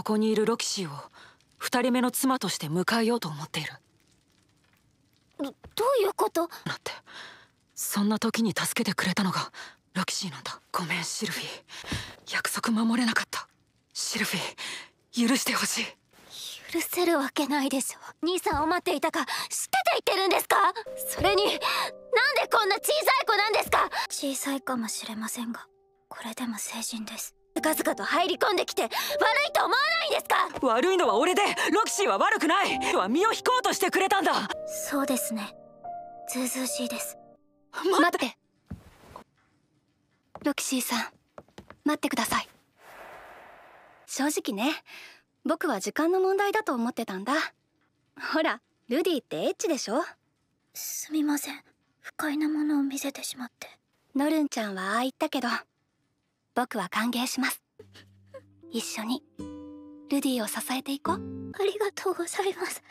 ここにいるロキシーを2人目の妻として迎えようと思っているどどういうことだってそんな時に助けてくれたのがロキシーなんだごめんシルフィー約束守れなかったシルフィー許してほしい許せるわけないでしょ兄さんを待っていたか知ってて言ってるんですかそれになんでこんな小さい子なんですか小さいかもしれませんがこれでも成人ですずかずかと入り込んできて悪いと思わないんですか悪いのは俺でロキシーは悪くないは身を引こうとしてくれたんだそうですねずうずうしいです待ってロキシーさん待ってください正直ね僕は時間の問題だと思ってたんだほらルディってエッチでしょすみません不快なものを見せてしまってノルンちゃんはああ言ったけど僕は歓迎します一緒にルディを支えていこうありがとうございます